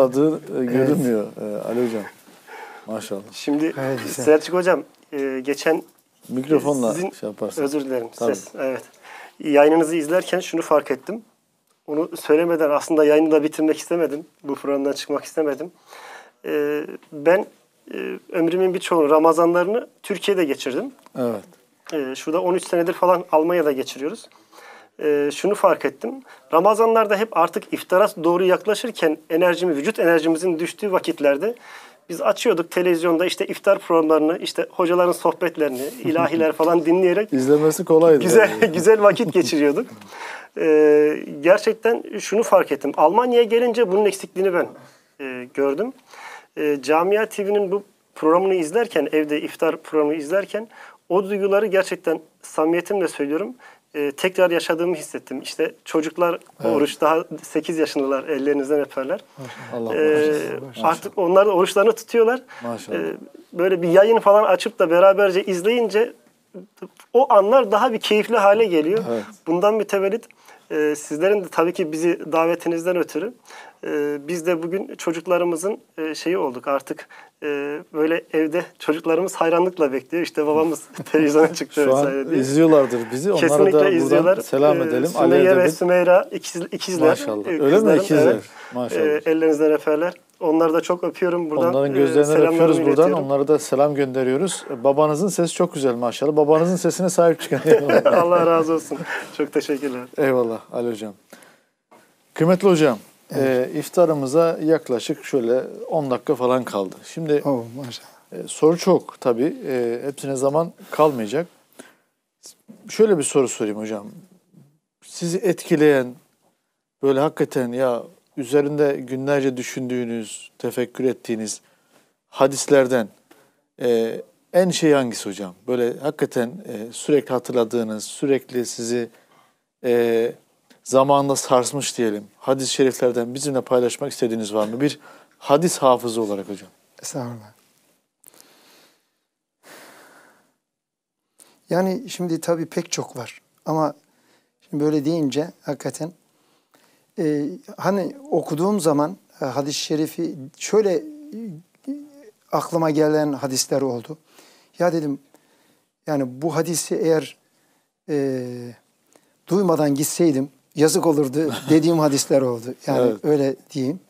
parladığı e, görünmüyor evet. Ali Hocam. Maşallah. Şimdi evet, Selçuk Hocam e, geçen e, mikrofonla sizin, şey yaparsan. Özür dilerim. Tabii. Ses, evet. Yayınınızı izlerken şunu fark ettim. Onu söylemeden aslında yayını da bitirmek istemedim. Bu programdan çıkmak istemedim. ben e, ömrümün birçoğunu, Ramazanlarını Türkiye'de geçirdim. Evet. şurada 13 senedir falan Almanya'da geçiriyoruz e, şunu fark ettim. Ramazanlarda hep artık iftara doğru yaklaşırken enerjimi, vücut enerjimizin düştüğü vakitlerde biz açıyorduk televizyonda işte iftar programlarını, işte hocaların sohbetlerini, (laughs) ilahiler falan dinleyerek izlemesi kolaydı. Güzel yani. (laughs) güzel vakit geçiriyorduk. ee, gerçekten şunu fark ettim. Almanya'ya gelince bunun eksikliğini ben e, gördüm. E, Camia TV'nin bu programını izlerken, evde iftar programı izlerken o duyguları gerçekten samiyetimle söylüyorum e, tekrar yaşadığımı hissettim. İşte çocuklar evet. oruç daha 8 yaşındalar ellerinizden öperler. Allah ee, Artık onlar da oruçlarını tutuyorlar. Maşallah. Ee, böyle bir yayın falan açıp da beraberce izleyince o anlar daha bir keyifli hale geliyor. Evet. Bundan mütevellit e, sizlerin de tabii ki bizi davetinizden ötürü e, biz de bugün çocuklarımızın e, şeyi olduk artık e, böyle evde çocuklarımız hayranlıkla bekliyor. İşte babamız (laughs) televizyona çıktı Şu vesaire diye. izliyorlardır bizi. Onlara da izliyorlar. selam e, edelim. Sümeyye ve bir... Sümeyra ikiz, ikizler. Maşallah. E, Öyle mi ikizler? Evet. Maşallah. E, ellerinizden öperler. Onları da çok öpüyorum buradan. Onların gözlerinden e, öpüyoruz buradan. Onlara da selam gönderiyoruz. Babanızın sesi çok güzel maşallah. Babanızın sesine sahip çıkan. (laughs) Allah razı olsun. Çok teşekkürler. Eyvallah Ali Hocam. Kıymetli Hocam, Evet. E, iftarımıza yaklaşık şöyle 10 dakika falan kaldı. Şimdi Oo, maşallah. E, soru çok tabii. E, hepsine zaman kalmayacak. Şöyle bir soru sorayım hocam. Sizi etkileyen, böyle hakikaten ya üzerinde günlerce düşündüğünüz, tefekkür ettiğiniz hadislerden e, en şey hangisi hocam? Böyle hakikaten e, sürekli hatırladığınız, sürekli sizi e, zamanında sarsmış diyelim. Hadis-i şeriflerden bizimle paylaşmak istediğiniz var mı? Bir hadis hafızı olarak hocam. Estağfurullah. Yani şimdi tabii pek çok var. Ama şimdi böyle deyince hakikaten e, hani okuduğum zaman e, hadis-i şerifi şöyle e, aklıma gelen hadisler oldu. Ya dedim yani bu hadisi eğer e, duymadan gitseydim yazık olurdu dediğim hadisler oldu. Yani evet. öyle diyeyim.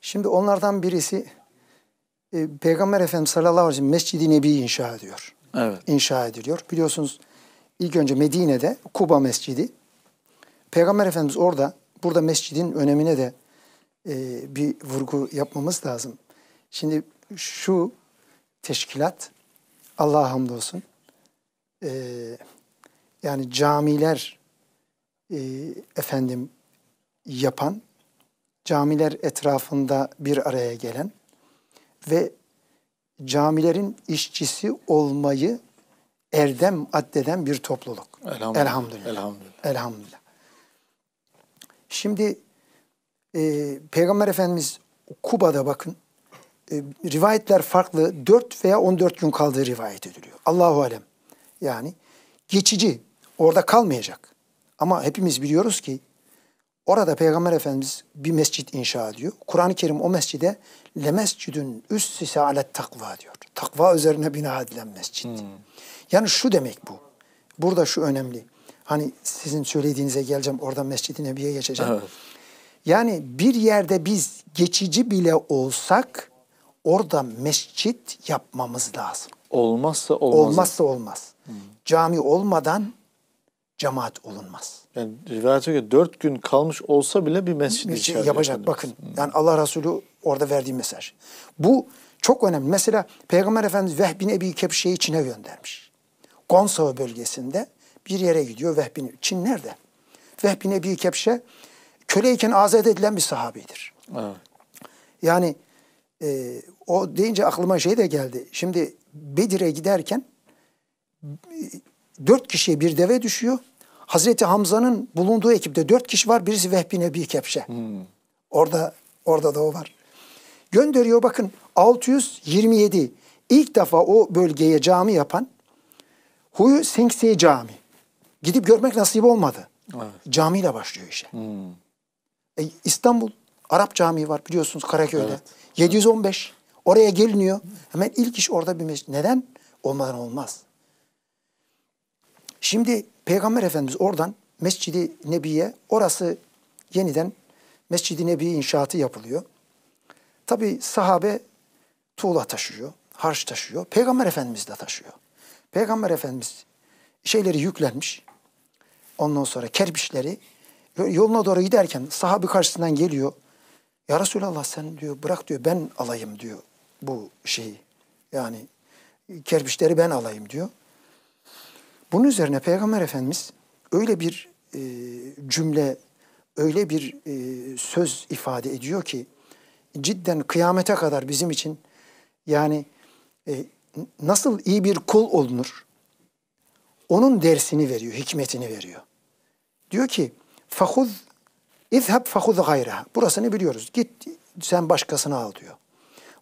Şimdi onlardan birisi e, Peygamber Efendimiz sallallahu aleyhi ve sellem Mescid-i Nebi'yi inşa ediyor. Evet. İnşa ediliyor. Biliyorsunuz ilk önce Medine'de Kuba Mescidi. Peygamber Efendimiz orada, burada mescidin önemine de e, bir vurgu yapmamız lazım. Şimdi şu teşkilat Allah'a hamdolsun e, yani camiler e, efendim yapan, camiler etrafında bir araya gelen ve camilerin işçisi olmayı erdem addeden bir topluluk. Elhamdülillah. Elhamdülillah. Elhamdülillah. Elhamdülillah. Şimdi e, Peygamber Efendimiz Kuba'da bakın e, rivayetler farklı 4 veya 14 gün kaldığı rivayet ediliyor. Allahu alem. Yani geçici orada kalmayacak. Ama hepimiz biliyoruz ki orada Peygamber Efendimiz bir mescit inşa ediyor. Kur'an-ı Kerim o mescide le mescidün üssise alet takva diyor. Takva üzerine bina edilen mescit. Hmm. Yani şu demek bu. Burada şu önemli. Hani sizin söylediğinize geleceğim oradan Mescid-i Nebi'ye geçeceğim. Evet. Yani bir yerde biz geçici bile olsak orada mescit yapmamız lazım. Olmazsa olmaz. Olmazsa olmaz. Hmm. Cami olmadan cemaat olunmaz. Yani rivayete göre dört gün kalmış olsa bile bir mescid bir yapacak. Efendim. Bakın yani Allah Resulü orada verdiği mesaj. Bu çok önemli. Mesela Peygamber Efendimiz Vehb bin Ebi Kepşe'yi Çin'e göndermiş. Gonsava bölgesinde bir yere gidiyor Vehb bin Çin nerede? Vehb bin Ebi Kepşe köleyken azat edilen bir sahabidir. Evet. Yani e, o deyince aklıma şey de geldi. Şimdi Bedir'e giderken e, dört kişiye bir deve düşüyor. Hazreti Hamza'nın bulunduğu ekipte dört kişi var. Birisi Vehbi Nebi Kepşe. Hmm. Orada, orada da o var. Gönderiyor bakın 627. İlk defa o bölgeye cami yapan Huyu Sengse Cami. Gidip görmek nasip olmadı. Evet. Camiyle başlıyor işe. Hmm. E, İstanbul Arap Camii var biliyorsunuz Karaköy'de. Evet. 715. Oraya geliniyor. Hemen ilk iş orada bir mescid. Neden? Olmadan olmaz. Şimdi Peygamber Efendimiz oradan Mescidi Nebi'ye orası yeniden Mescidi Nebi inşaatı yapılıyor. Tabi sahabe tuğla taşıyor, harç taşıyor. Peygamber Efendimiz de taşıyor. Peygamber Efendimiz şeyleri yüklenmiş. Ondan sonra kerpiçleri yoluna doğru giderken sahabi karşısından geliyor. Ya Resulallah sen diyor bırak diyor ben alayım diyor bu şeyi. Yani kerpiçleri ben alayım diyor. Bunun üzerine Peygamber Efendimiz öyle bir e, cümle, öyle bir e, söz ifade ediyor ki cidden kıyamete kadar bizim için yani e, nasıl iyi bir kul olunur? Onun dersini veriyor, hikmetini veriyor. Diyor ki fakuz izhab fakuz gayra. Burasını biliyoruz. Git sen başkasını al diyor.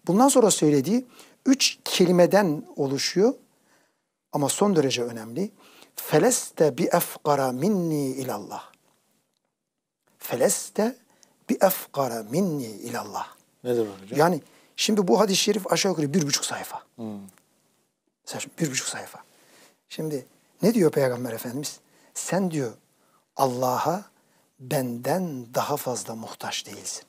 Bundan sonra söylediği üç kelimeden oluşuyor ama son derece önemli. Feleste bi efkara minni ilallah. Feleste bi efkara minni ilallah. Nedir hocam? Yani şimdi bu hadis-i şerif aşağı yukarı bir buçuk sayfa. Hmm. Bir buçuk sayfa. Şimdi ne diyor Peygamber Efendimiz? Sen diyor Allah'a benden daha fazla muhtaç değilsin.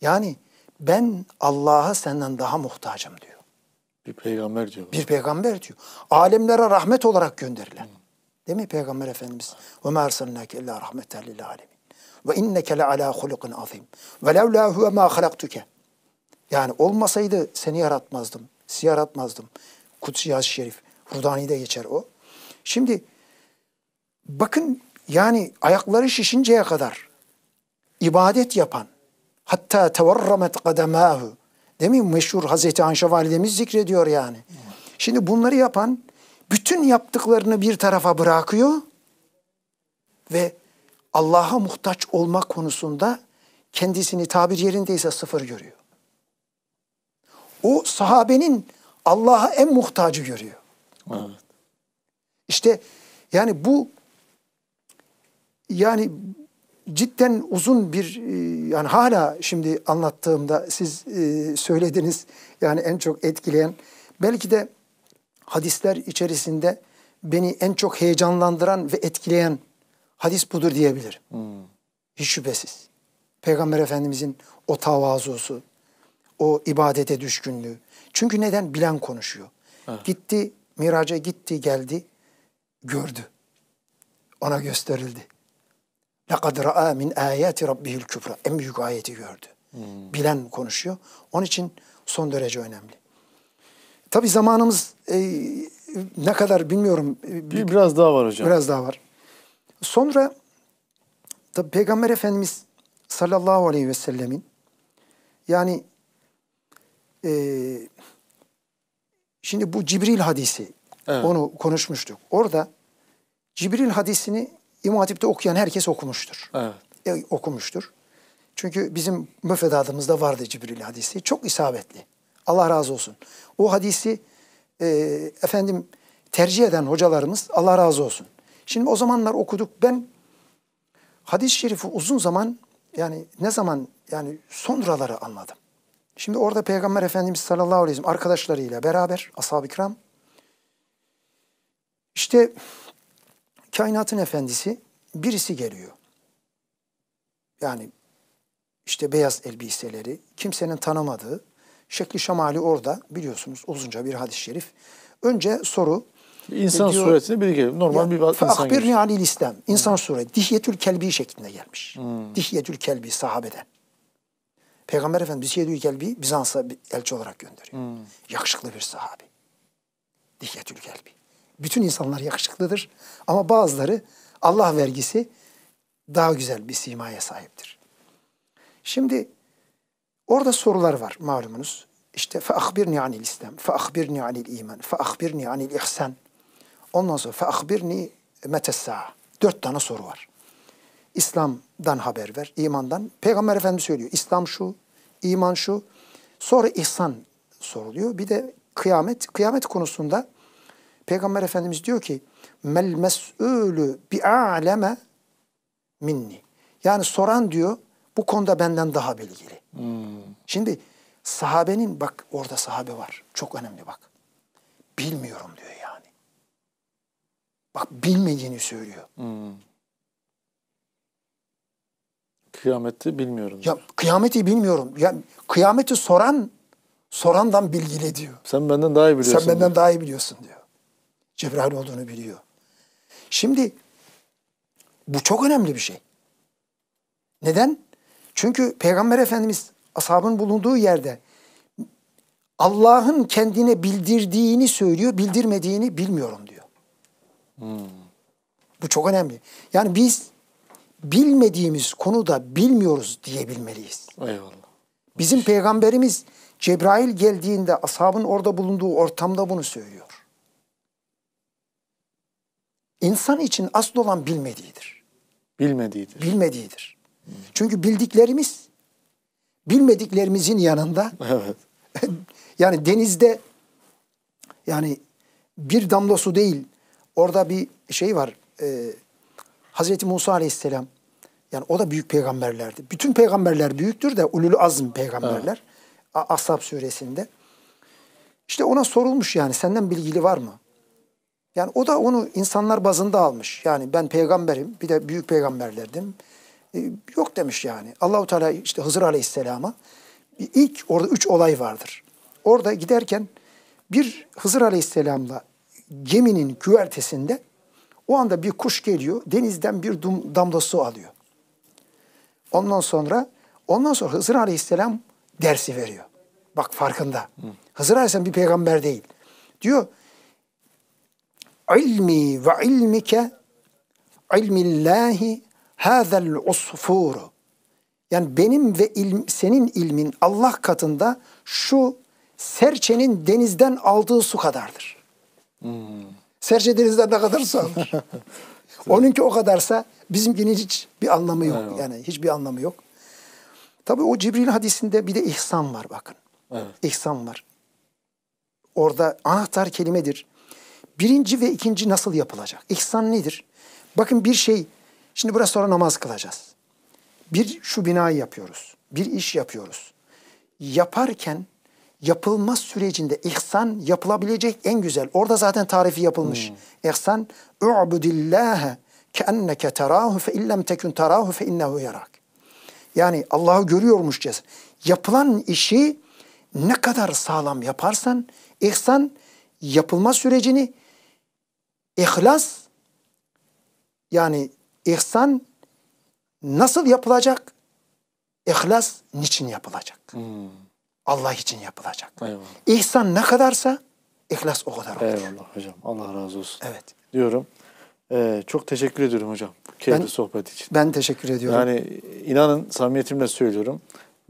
Yani ben Allah'a senden daha muhtacım diyor. Bir peygamber diyor. Bir peygamber diyor. Alemlere rahmet olarak gönderilen. Değil mi Peygamber Efendimiz? Ve ma ersalnake illa rahmeten lil alemin. Ve inneke le ala hulukin azim. Ve levla huve ma halaktuke. Yani olmasaydı seni yaratmazdım. Sizi yaratmazdım. Kutsi Yaz Şerif. Rudani'de geçer o. Şimdi bakın yani ayakları şişinceye kadar ibadet yapan hatta tevarramet kademahu Değil mi? Meşhur Hazreti Ayşe validemiz zikrediyor yani. Şimdi bunları yapan bütün yaptıklarını bir tarafa bırakıyor ve Allah'a muhtaç olmak konusunda kendisini tabir yerindeyse sıfır görüyor. O sahabenin Allah'a en muhtacı görüyor. Evet. İşte yani bu yani cidden uzun bir e, yani hala şimdi anlattığımda siz e, söylediniz yani en çok etkileyen belki de hadisler içerisinde beni en çok heyecanlandıran ve etkileyen hadis budur diyebilirim. Hmm. Hiç şüphesiz. Peygamber Efendimizin o tavazusu, o ibadete düşkünlüğü. Çünkü neden? Bilen konuşuyor. Evet. Gitti, miraca gitti, geldi, gördü. Ona gösterildi. لَقَدْ رَآ مِنْ آيَاتِ رَبِّهِ الْكُبْرَ En büyük ayeti gördü. Hmm. Bilen konuşuyor. Onun için son derece önemli. Tabi zamanımız e, ne kadar bilmiyorum. E, Bir, biraz daha var hocam. Biraz daha var. Sonra tabi Peygamber Efendimiz sallallahu aleyhi ve sellemin yani e, şimdi bu Cibril hadisi evet. onu konuşmuştuk. Orada Cibril hadisini İmam Hatip'te okuyan herkes okumuştur. Evet. E, okumuştur. Çünkü bizim müfredatımızda vardı Cibril hadisi. Çok isabetli. Allah razı olsun. O hadisi e, efendim tercih eden hocalarımız Allah razı olsun. Şimdi o zamanlar okuduk. Ben hadis-i şerifi uzun zaman yani ne zaman yani sonraları anladım. Şimdi orada Peygamber Efendimiz sallallahu aleyhi ve sellem arkadaşlarıyla beraber ashab-ı kiram işte kainatın efendisi birisi geliyor. Yani işte beyaz elbiseleri, kimsenin tanımadığı, şekli şemali orada biliyorsunuz uzunca bir hadis-i şerif. Önce soru. İnsan e, diyor, suretine biri geliyor. Normal ya, bir insan geliyor. Akbirni İslam. İnsan hmm. sureti. Dihyetül kelbi şeklinde gelmiş. Hmm. Dihyetül kelbi sahabeden. Peygamber Efendimiz dihiyetül kelbi Bizans'a elçi olarak gönderiyor. Hmm. Yakışıklı bir sahabi. Dihiyetül kelbi. Bütün insanlar yakışıklıdır ama bazıları Allah vergisi daha güzel bir simaya sahiptir. Şimdi orada sorular var malumunuz. İşte fe ahbirni anil İslam, fe ahbirni anil iman, fe ahbirni anil ihsan. Ondan sonra fe ahbirni metessa. Dört tane soru var. İslam'dan haber ver, imandan. Peygamber Efendimiz söylüyor. İslam şu, iman şu. Sonra ihsan soruluyor. Bir de kıyamet. Kıyamet konusunda Peygamber Efendimiz diyor ki mel mes'ulü bi aleme minni. Yani soran diyor bu konuda benden daha bilgili. Hmm. Şimdi sahabenin bak orada sahabe var. Çok önemli bak. Bilmiyorum diyor yani. Bak bilmediğini söylüyor. Hmm. Kıyameti bilmiyorum. Ya kıyameti bilmiyorum. Ya kıyameti soran sorandan bilgili diyor. Sen benden daha iyi biliyorsun. Sen benden diyor. daha iyi biliyorsun diyor. Cebrail olduğunu biliyor. Şimdi bu çok önemli bir şey. Neden? Çünkü Peygamber Efendimiz ashabın bulunduğu yerde Allah'ın kendine bildirdiğini söylüyor, bildirmediğini bilmiyorum diyor. Hmm. Bu çok önemli. Yani biz bilmediğimiz konuda bilmiyoruz diyebilmeliyiz. Eyvallah. Bizim peygamberimiz Cebrail geldiğinde ashabın orada bulunduğu ortamda bunu söylüyor insan için asıl olan bilmediğidir. Bilmediğidir. Bilmediğidir. Çünkü bildiklerimiz bilmediklerimizin yanında evet. (laughs) yani denizde yani bir damla su değil orada bir şey var e, Hazreti Musa Aleyhisselam yani o da büyük peygamberlerdi. Bütün peygamberler büyüktür de ulul azm peygamberler. Evet. Ashab suresinde. İşte ona sorulmuş yani senden bilgili var mı? Yani o da onu insanlar bazında almış. Yani ben peygamberim, bir de büyük peygamberlerdim. E, yok demiş yani. Allahu Teala işte Hızır Aleyhisselam'a ilk orada üç olay vardır. Orada giderken bir Hızır Aleyhisselam'la geminin güvertesinde o anda bir kuş geliyor. Denizden bir dum, damla su alıyor. Ondan sonra ondan sonra Hızır Aleyhisselam dersi veriyor. Bak farkında. Hı. Hızır Aleyhisselam bir peygamber değil. Diyor ilmi ve ilmike ilmillahi hazel usfuru. Yani benim ve ilm, senin ilmin Allah katında şu serçenin denizden aldığı su kadardır. Hmm. Serçe denizden ne kadar su alır? (laughs) Onunki o kadarsa bizimkinin hiç bir anlamı yok. Evet. Yani hiçbir anlamı yok. Tabi o Cibril hadisinde bir de ihsan var bakın. Evet. İhsan var. Orada anahtar kelimedir. Birinci ve ikinci nasıl yapılacak? İhsan nedir? Bakın bir şey, şimdi burası sonra namaz kılacağız. Bir şu binayı yapıyoruz, bir iş yapıyoruz. Yaparken yapılma sürecinde ihsan yapılabilecek en güzel. Orada zaten tarifi yapılmış. Hmm. İhsan, u'budillâhe keenneke terâhu fe illem tekün terâhu fe innehu yarak. Yani Allah'ı görüyormuşçasına. Yapılan işi ne kadar sağlam yaparsan ihsan yapılma sürecini İhlas yani ihsan nasıl yapılacak? İhlas niçin yapılacak? Hmm. Allah için yapılacak. Eyvallah. İhsan ne kadarsa ihlas o kadar olur. Eyvallah hocam. Allah razı olsun. Evet. Diyorum. Ee, çok teşekkür ediyorum hocam. Keyifli sohbet için. Ben teşekkür ediyorum. Yani inanın samimiyetimle söylüyorum.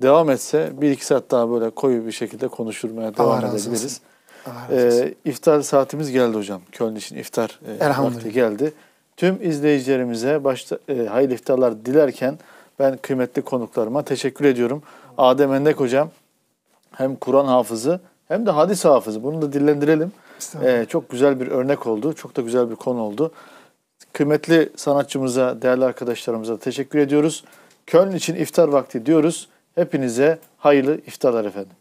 Devam etse bir iki saat daha böyle koyu bir şekilde konuşurmaya Allah devam edebiliriz. Olsun. Ee, iftar saatimiz geldi hocam. Köln için iftar e, vakti geldi. Tüm izleyicilerimize başta e, hayırlı iftarlar dilerken ben kıymetli konuklarıma teşekkür ediyorum. Adem Endek hocam hem Kur'an hafızı hem de hadis hafızı. Bunu da dillendirelim. Ee, çok güzel bir örnek oldu. Çok da güzel bir konu oldu. Kıymetli sanatçımıza, değerli arkadaşlarımıza teşekkür ediyoruz. Köln için iftar vakti diyoruz. Hepinize hayırlı iftarlar efendim.